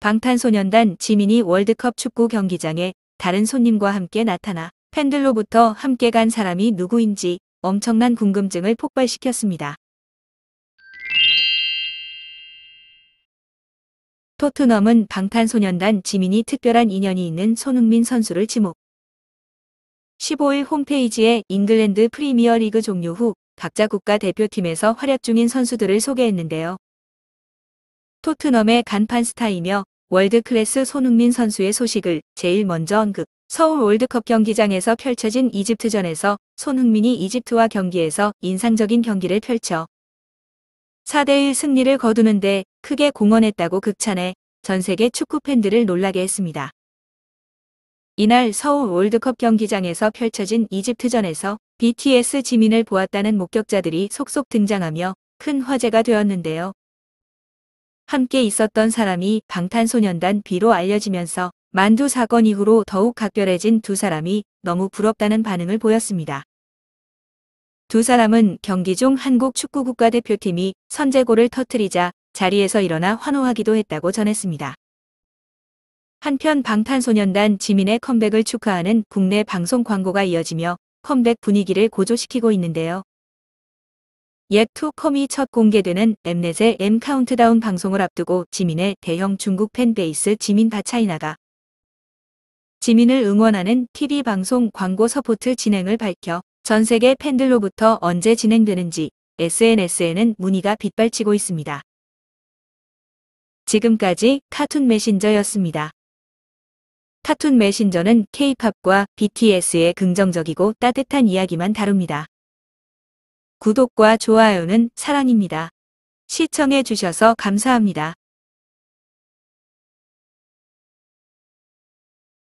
방탄소년단 지민이 월드컵 축구 경기장에 다른 손님과 함께 나타나 팬들로부터 함께 간 사람이 누구인지 엄청난 궁금증을 폭발시켰습니다. 토트넘은 방탄소년단 지민이 특별한 인연이 있는 손흥민 선수를 지목. 15일 홈페이지에 잉글랜드 프리미어 리그 종료 후 각자 국가 대표팀에서 활약 중인 선수들을 소개했는데요. 토트넘의 간판 스타이며 월드클래스 손흥민 선수의 소식을 제일 먼저 언급. 서울 월드컵 경기장에서 펼쳐진 이집트전에서 손흥민이 이집트와 경기에서 인상적인 경기를 펼쳐 4대1 승리를 거두는데 크게 공헌했다고 극찬해 전 세계 축구 팬들을 놀라게 했습니다. 이날 서울 월드컵 경기장에서 펼쳐진 이집트전에서 BTS 지민을 보았다는 목격자들이 속속 등장하며 큰 화제가 되었는데요. 함께 있었던 사람이 방탄소년단 B로 알려지면서 만두 사건 이후로 더욱 각별해진 두 사람이 너무 부럽다는 반응을 보였습니다. 두 사람은 경기 중 한국 축구 국가대표팀이 선제골을 터트리자 자리에서 일어나 환호하기도 했다고 전했습니다. 한편 방탄소년단 지민의 컴백을 축하하는 국내 방송 광고가 이어지며 컴백 분위기를 고조시키고 있는데요. 옛투컴이 첫 공개되는 엠넷의 M 카운트다운 방송을 앞두고 지민의 대형 중국 팬베이스 지민 다차이나가 지민을 응원하는 TV 방송 광고 서포트 진행을 밝혀 전 세계 팬들로부터 언제 진행되는지 SNS에는 문의가 빗발치고 있습니다. 지금까지 카툰 메신저였습니다. 카툰 메신저는 K-팝과 BTS의 긍정적이고 따뜻한 이야기만 다룹니다. 구독과 좋아요는 사랑입니다. 시청해 주셔서 감사합니다.